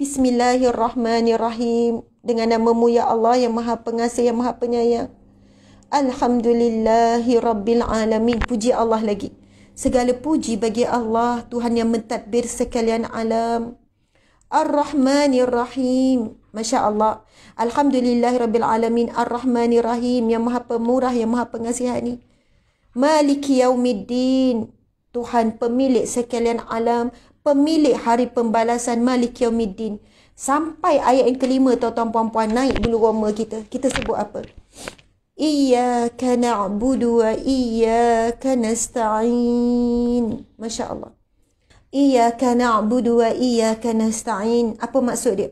Bismillahirrahmanirrahim. Dengan namamu ya Allah yang maha pengasih, yang maha penyayang. Alhamdulillahi Rabbil Alamin. Puji Allah lagi. Segala puji bagi Allah, Tuhan yang mentadbir sekalian alam. Ar-Rahmanirrahim. Masya Allah. Alhamdulillahi Rabbil Alamin. Ar-Rahmanirrahim. Yang maha pemurah, yang maha pengasihani. Maliki Yaumiddin. Tuhan pemilik sekalian alam pemilik hari pembalasan Malik Yawmiddin. Sampai ayat yang kelima tuan-tuan puan-puan naik bulu roma kita. Kita sebut apa? Iyaka na'budu wa iyaka nasta'in. Masya Allah. Iyaka na'budu wa iyaka nasta'in. Apa maksud dia?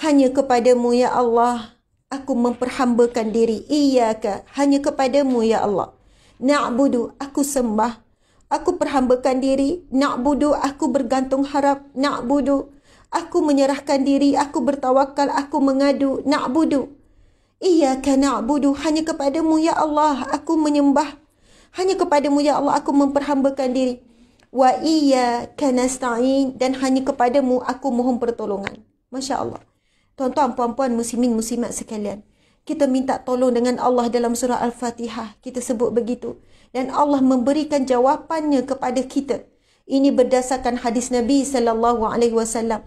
Hanya kepadamu ya Allah. Aku memperhambakan diri. Iyaka. Hanya kepadamu ya Allah. Na'budu. Aku sembah. Aku perhambakan diri, nak bodoh, aku bergantung harap, nak bodoh. Aku menyerahkan diri, aku bertawakal, aku mengadu, nak bodoh. Iya kan nak bodoh, hanya kepadamu ya Allah, aku menyembah. Hanya kepadamu ya Allah, aku memperhambakan diri. Wa iya kan dan hanya kepadamu aku mohon pertolongan. Masya Allah. Tuan-tuan, puan-puan, muslimin, muslimat sekalian. Kita minta tolong dengan Allah dalam surah Al-Fatihah. Kita sebut begitu dan Allah memberikan jawapannya kepada kita. Ini berdasarkan hadis Nabi sallallahu alaihi wasallam.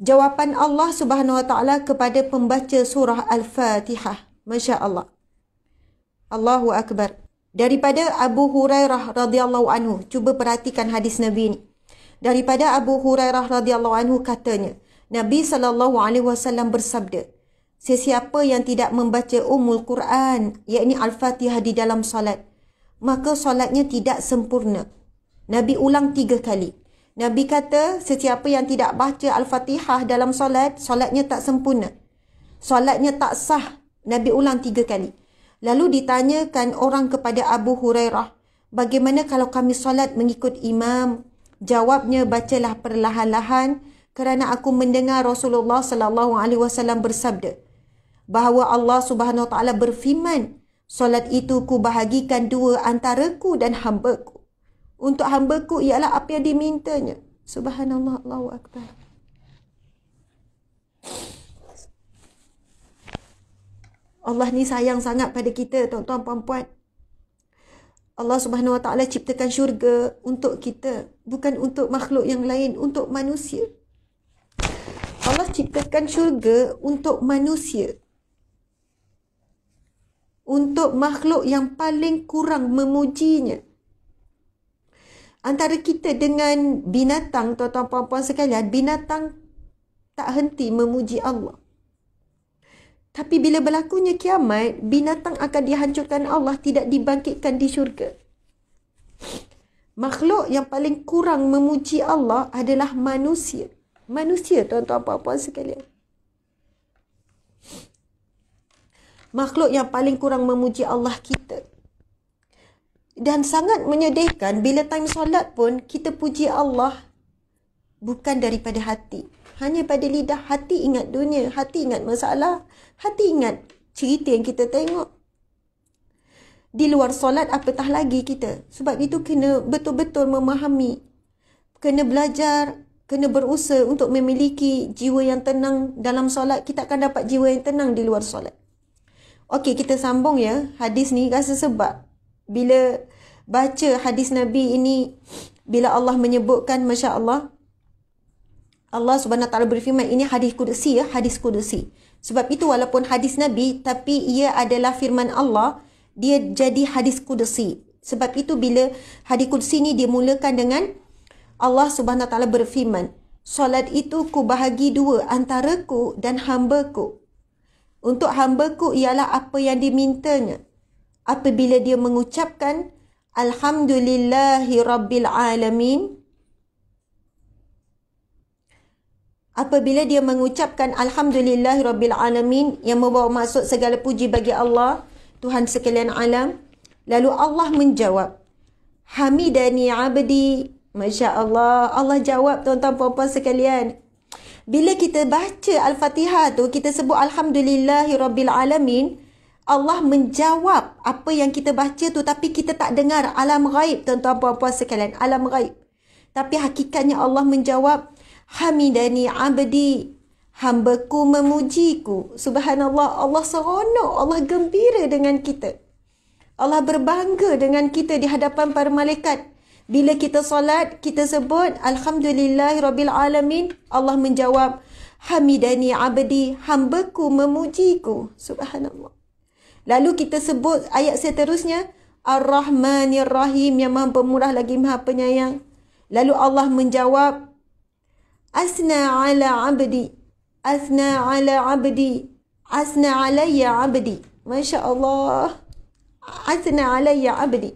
Jawapan Allah Subhanahu wa taala kepada pembaca surah Al-Fatihah. Masya-Allah. Allahu akbar. Daripada Abu Hurairah radhiyallahu anhu, cuba perhatikan hadis Nabi ini. Daripada Abu Hurairah radhiyallahu anhu katanya, Nabi sallallahu alaihi wasallam bersabda, sesiapa yang tidak membaca Ummul Quran, iaitu Al-Fatihah di dalam solat, maka solatnya tidak sempurna. Nabi ulang tiga kali. Nabi kata, sesiapa yang tidak baca Al-Fatihah dalam solat, solatnya tak sempurna. Solatnya tak sah. Nabi ulang tiga kali. Lalu ditanyakan orang kepada Abu Hurairah, bagaimana kalau kami solat mengikut imam? Jawabnya, bacalah perlahan-lahan kerana aku mendengar Rasulullah sallallahu alaihi wasallam bersabda bahawa Allah Subhanahu Wa taala berfirman Solat itu ku bahagikan dua antara ku dan hambaku. Untuk hambaku ialah apa yang dimintanya. Subhanallah, Allahu Akbar. Allah ni sayang sangat pada kita, tuan-tuan, puan-puan. Allah Subhanahu Wa Taala ciptakan syurga untuk kita, bukan untuk makhluk yang lain, untuk manusia. Allah ciptakan syurga untuk manusia, untuk makhluk yang paling kurang memujinya. Antara kita dengan binatang, tuan-tuan puan-puan sekalian, binatang tak henti memuji Allah. Tapi bila berlakunya kiamat, binatang akan dihancurkan Allah, tidak dibangkitkan di syurga. Makhluk yang paling kurang memuji Allah adalah manusia. Manusia, tuan-tuan puan-puan sekalian makhluk yang paling kurang memuji Allah kita. Dan sangat menyedihkan bila time solat pun kita puji Allah bukan daripada hati. Hanya pada lidah hati ingat dunia, hati ingat masalah, hati ingat cerita yang kita tengok. Di luar solat apatah lagi kita. Sebab itu kena betul-betul memahami. Kena belajar, kena berusaha untuk memiliki jiwa yang tenang dalam solat. Kita akan dapat jiwa yang tenang di luar solat. Okey, kita sambung ya. Hadis ni rasa sebab bila baca hadis Nabi ini bila Allah menyebutkan masya-Allah Allah Subhanahu Wa Ta'ala berfirman ini hadis kudusi ya, hadis kudusi. Sebab itu walaupun hadis Nabi tapi ia adalah firman Allah, dia jadi hadis kudusi. Sebab itu bila hadis kudusi ni dia mulakan dengan Allah Subhanahu Wa Ta'ala berfirman, solat itu ku bahagi dua antara ku dan hamba-ku untuk hambaku ialah apa yang dimintanya. Apabila dia mengucapkan, Alhamdulillahi Apabila dia mengucapkan Alhamdulillahi yang membawa maksud segala puji bagi Allah, Tuhan sekalian alam. Lalu Allah menjawab, Hamidani abdi. Masya Allah. Allah jawab tuan-tuan puan-puan sekalian bila kita baca Al-Fatihah tu, kita sebut Alhamdulillahirrabbilalamin, Allah menjawab apa yang kita baca tu tapi kita tak dengar alam ghaib tuan-tuan puan-puan sekalian alam ghaib tapi hakikatnya Allah menjawab hamidani abdi hambaku memujiku subhanallah Allah seronok Allah gembira dengan kita Allah berbangga dengan kita di hadapan para malaikat bila kita salat, kita sebut Alhamdulillah Rabbil Alamin. Allah menjawab, Hamidani abdi, hambaku memujiku. Subhanallah. Lalu kita sebut ayat seterusnya, Ar-Rahman Ar-Rahim yang maha pemurah lagi maha penyayang. Lalu Allah menjawab, Asna ala abdi, asna ala abdi, asna alaya abdi. Masya Allah. Asna alaya Asna alaya abdi.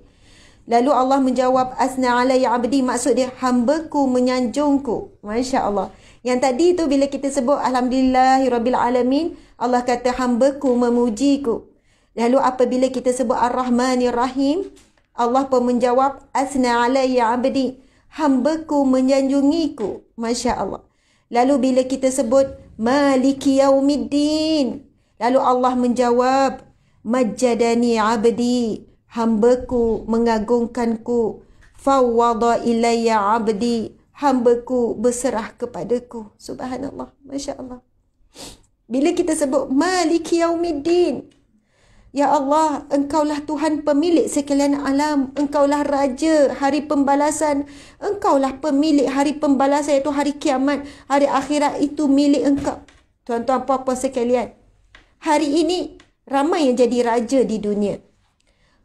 Lalu Allah menjawab asna alai abdi maksud dia hambaku menyanjungku. Masya Allah. Yang tadi tu bila kita sebut alhamdulillahirabbil alamin Allah kata hambaku memujiku. Lalu apabila kita sebut ar-rahmanir rahim Allah pun menjawab asna alai abdi hambaku menyanjungiku. Masya Allah. Lalu bila kita sebut maliki yaumiddin Lalu Allah menjawab majadani abdi hambaku mengagungkanku fawwada ilayya abdi hambaku berserah kepadaku subhanallah masyaallah bila kita sebut maliki yaumiddin ya allah engkaulah tuhan pemilik sekalian alam engkaulah raja hari pembalasan engkaulah pemilik hari pembalasan iaitu hari kiamat hari akhirat itu milik engkau tuan-tuan puan-puan sekalian hari ini ramai yang jadi raja di dunia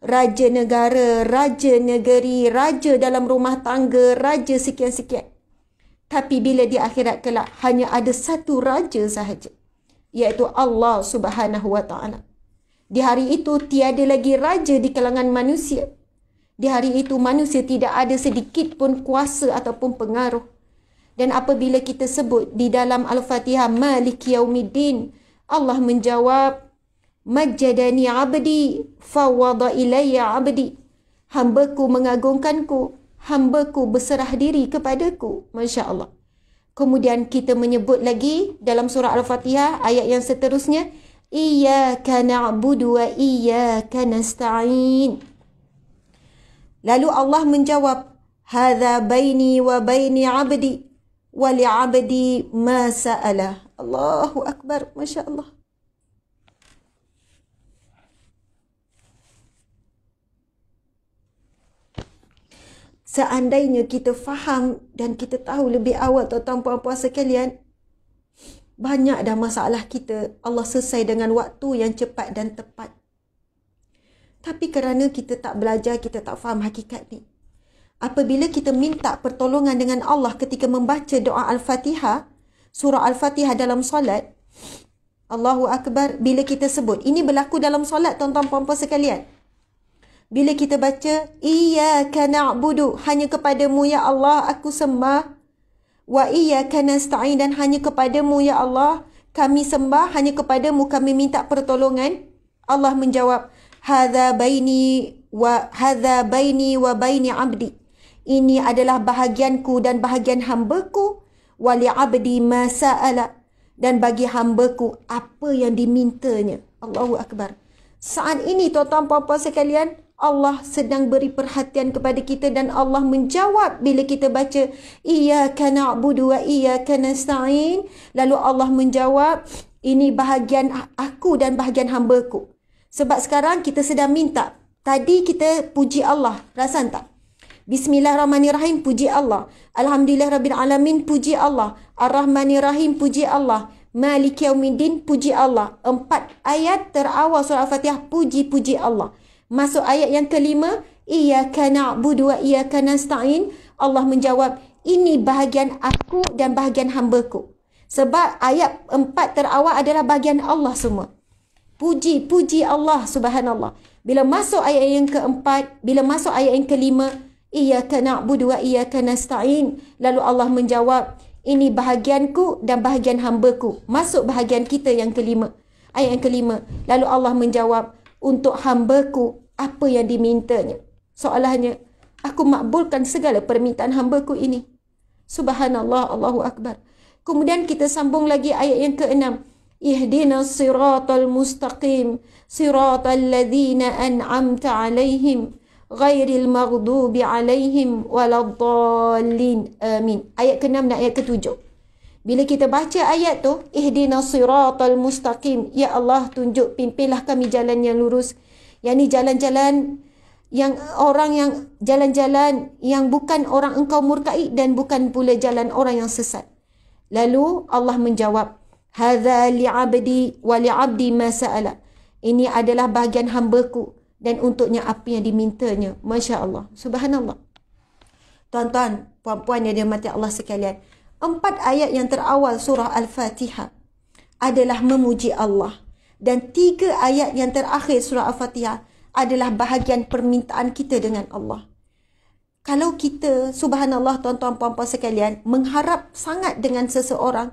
raja negara, raja negeri, raja dalam rumah tangga, raja sekian-sekian. Tapi bila di akhirat kelak hanya ada satu raja sahaja iaitu Allah Subhanahu Wa Taala. Di hari itu tiada lagi raja di kalangan manusia. Di hari itu manusia tidak ada sedikit pun kuasa ataupun pengaruh. Dan apabila kita sebut di dalam Al-Fatihah Malik Yaumiddin, Allah menjawab Majadani abdi fawada ilayya abdi hambaku mengagungkanku hambaku berserah diri kepadaku Masya Allah. kemudian kita menyebut lagi dalam surah al-fatihah ayat yang seterusnya iyyaka na'budu wa iyyaka nasta'in lalu Allah menjawab hadza baini wa baini abdi wa li abdi ma sa'ala Allahu akbar Masya Allah. seandainya kita faham dan kita tahu lebih awal atau tanpa puan-puan sekalian banyak dah masalah kita Allah selesai dengan waktu yang cepat dan tepat tapi kerana kita tak belajar kita tak faham hakikat ni apabila kita minta pertolongan dengan Allah ketika membaca doa al-Fatihah surah al-Fatihah dalam solat Allahu akbar bila kita sebut ini berlaku dalam solat tuan-tuan puan-puan sekalian bila kita baca, Iyaka na'budu, hanya kepadamu ya Allah aku sembah. Wa iyaka nasta'in dan hanya kepadamu ya Allah kami sembah, hanya kepadamu kami minta pertolongan. Allah menjawab, Hadha baini wa hadha baini wa baini abdi. Ini adalah bahagianku dan bahagian hambaku. Wa li'abdi masa'ala. Dan bagi hambaku, apa yang dimintanya. Allahu Akbar. Saat ini, tuan-tuan, puan-puan sekalian, Allah sedang beri perhatian kepada kita dan Allah menjawab bila kita baca iya iyyaka na'budu wa iyyaka sain lalu Allah menjawab ini bahagian aku dan bahagian hamba-ku sebab sekarang kita sedang minta tadi kita puji Allah rasa tak Bismillahirrahmanirrahim puji Allah Alhamdulillah Rabbil Alamin puji Allah Ar-Rahmanirrahim puji Allah Maliki Yawmiddin puji Allah empat ayat terawal surah Al-Fatihah puji-puji Allah Masuk ayat yang kelima, Iyaka na'budu wa iyaka stain. Allah menjawab, ini bahagian aku dan bahagian hamba Ku. Sebab ayat empat terawal adalah bahagian Allah semua. Puji, puji Allah subhanallah. Bila masuk ayat yang keempat, bila masuk ayat yang kelima, Iyaka na'budu wa iyaka stain. Lalu Allah menjawab, ini bahagianku dan bahagian hamba Ku. Masuk bahagian kita yang kelima. Ayat yang kelima. Lalu Allah menjawab, untuk hambaku apa yang dimintanya. Soalannya, aku makbulkan segala permintaan hambaku ini. Subhanallah, Allahu Akbar. Kemudian kita sambung lagi ayat yang keenam. Ihdina siratal mustaqim, siratal ladhina an'amta alaihim, ghairil maghdubi alaihim, waladhalin. Amin. Ayat keenam dan ayat ketujuh. Bila kita baca ayat tu, ihdina siratal mustaqim. Ya Allah, tunjuk pimpinlah kami jalan yang lurus. Yang ni jalan-jalan yang orang yang jalan-jalan yang bukan orang engkau murkai dan bukan pula jalan orang yang sesat. Lalu Allah menjawab, hadza li'abdi wa li'abdi ma sa'ala. Ini adalah bahagian hamba-ku dan untuknya apa yang dimintanya. Masya-Allah. Subhanallah. Tuan-tuan, puan-puan yang dirahmati Allah sekalian empat ayat yang terawal surah al fatiha adalah memuji Allah dan tiga ayat yang terakhir surah al fatiha adalah bahagian permintaan kita dengan Allah. Kalau kita subhanallah tuan-tuan puan-puan sekalian mengharap sangat dengan seseorang,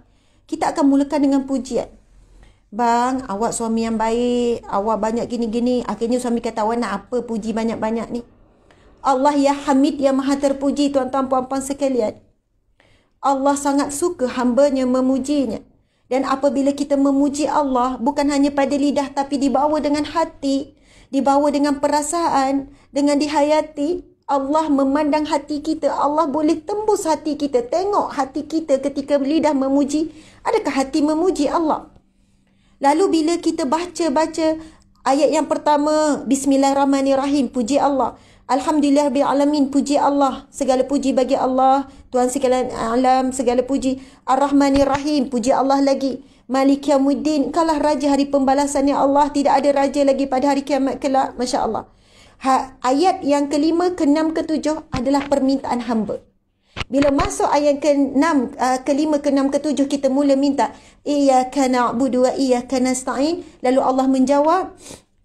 kita akan mulakan dengan pujian. Bang, awak suami yang baik, awak banyak gini-gini. Akhirnya suami kata awak nak apa puji banyak-banyak ni. Allah ya Hamid ya Maha terpuji tuan-tuan puan-puan sekalian. Allah sangat suka hambanya memujinya. Dan apabila kita memuji Allah bukan hanya pada lidah tapi dibawa dengan hati, dibawa dengan perasaan, dengan dihayati, Allah memandang hati kita, Allah boleh tembus hati kita, tengok hati kita ketika lidah memuji, adakah hati memuji Allah? Lalu bila kita baca-baca ayat yang pertama, Bismillahirrahmanirrahim, puji Allah. Alhamdulillah bil alamin puji Allah segala puji bagi Allah Tuhan segala alam segala puji Ar-Rahmanir Rahim puji Allah lagi Malik Yaumuddin kalah raja hari pembalasannya Allah tidak ada raja lagi pada hari kiamat kelak masya-Allah ha, ayat yang kelima keenam, ketujuh adalah permintaan hamba bila masuk ayat ke-6 uh, kelima ke-6 ke-7 kita mula minta iyyaka na'budu wa iyyaka nasta'in lalu Allah menjawab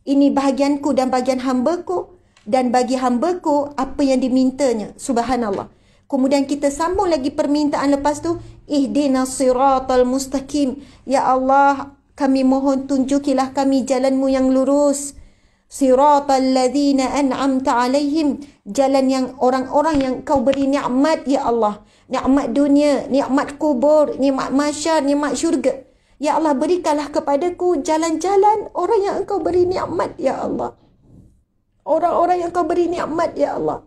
ini bahagianku dan bahagian hamba-Ku dan bagi hambaku apa yang dimintanya. Subhanallah. Kemudian kita sambung lagi permintaan lepas tu. Ihdina siratal mustaqim. Ya Allah, kami mohon tunjukilah kami jalanmu yang lurus. Siratal ladhina an'amta alaihim. Jalan yang orang-orang yang kau beri ni'mat, Ya Allah. Ni'mat dunia, ni'mat kubur, ni'mat masyar, ni'mat syurga. Ya Allah, berikanlah kepadaku jalan-jalan orang yang engkau beri ni'mat, Ya Allah. Orang-orang yang kau beri nikmat, Ya Allah.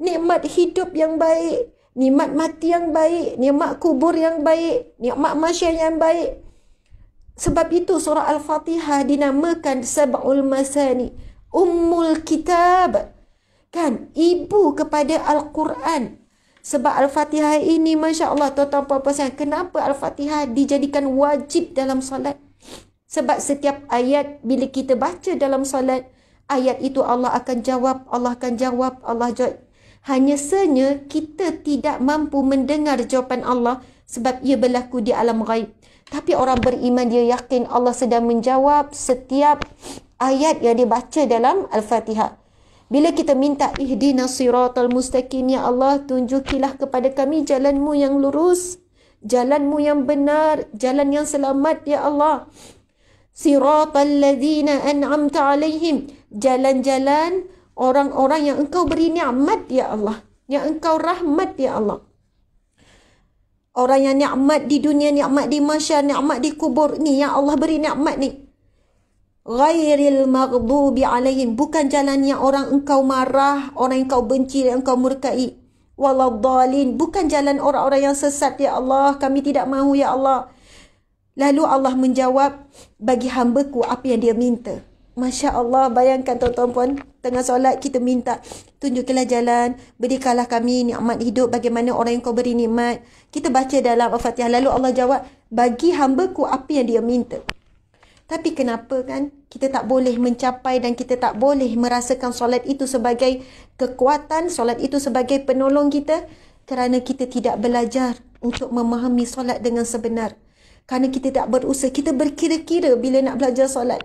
Nikmat hidup yang baik. Nikmat mati yang baik. Nikmat kubur yang baik. Nikmat masyarakat yang baik. Sebab itu surah Al-Fatihah dinamakan Sab'ul Masani. Ummul Kitab. Kan? Ibu kepada Al-Quran. Sebab Al-Fatihah ini, Masya Allah, tuan-tuan puan-puan kenapa Al-Fatihah dijadikan wajib dalam solat? Sebab setiap ayat bila kita baca dalam solat, ayat itu Allah akan jawab, Allah akan jawab, Allah jawab. Hanya senya kita tidak mampu mendengar jawapan Allah sebab ia berlaku di alam ghaib. Tapi orang beriman dia yakin Allah sedang menjawab setiap ayat yang dia baca dalam Al-Fatihah. Bila kita minta ihdi nasiratul mustaqim ya Allah tunjukilah kepada kami jalanmu yang lurus, jalanmu yang benar, jalan yang selamat ya Allah. صراط الذين أنعمت Alaihim Jalan Jalan orang-orang yang engkau beri ni'mat ya Allah yang engkau rahmat ya Allah orang yang ni'mat di dunia ni'mat di masya ni'mat di kubur ni yang Allah beri ni'mat ni ghairil maghdubi alaihim bukan jalan yang orang engkau marah orang engkau benci yang engkau murkai waladhalin bukan jalan orang-orang yang sesat ya Allah kami tidak mahu ya Allah Lalu Allah menjawab bagi hamba ku apa yang dia minta. Masya Allah, bayangkan tuan-tuan puan, tengah solat kita minta, tunjukkanlah jalan, berikanlah kami nikmat hidup, bagaimana orang yang kau beri nikmat. Kita baca dalam Al-Fatihah, lalu Allah jawab, bagi hamba ku apa yang dia minta. Tapi kenapa kan kita tak boleh mencapai dan kita tak boleh merasakan solat itu sebagai kekuatan, solat itu sebagai penolong kita? Kerana kita tidak belajar untuk memahami solat dengan sebenar kerana kita tak berusaha. Kita berkira-kira bila nak belajar solat.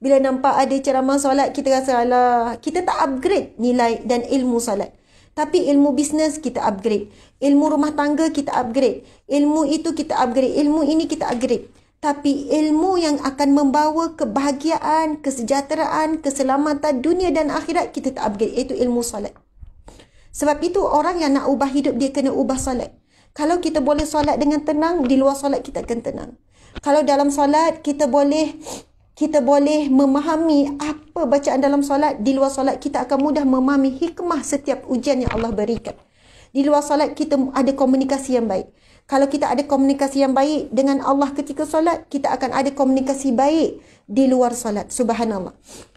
Bila nampak ada ceramah solat, kita rasa alah, kita tak upgrade nilai dan ilmu solat. Tapi ilmu bisnes kita upgrade. Ilmu rumah tangga kita upgrade. Ilmu itu kita upgrade. Ilmu ini kita upgrade. Tapi ilmu yang akan membawa kebahagiaan, kesejahteraan, keselamatan dunia dan akhirat kita tak upgrade. Itu ilmu solat. Sebab itu orang yang nak ubah hidup dia kena ubah solat. Kalau kita boleh solat dengan tenang, di luar solat kita akan tenang. Kalau dalam solat kita boleh kita boleh memahami apa bacaan dalam solat, di luar solat kita akan mudah memahami hikmah setiap ujian yang Allah berikan. Di luar solat kita ada komunikasi yang baik. Kalau kita ada komunikasi yang baik dengan Allah ketika solat, kita akan ada komunikasi baik di luar solat. Subhanallah.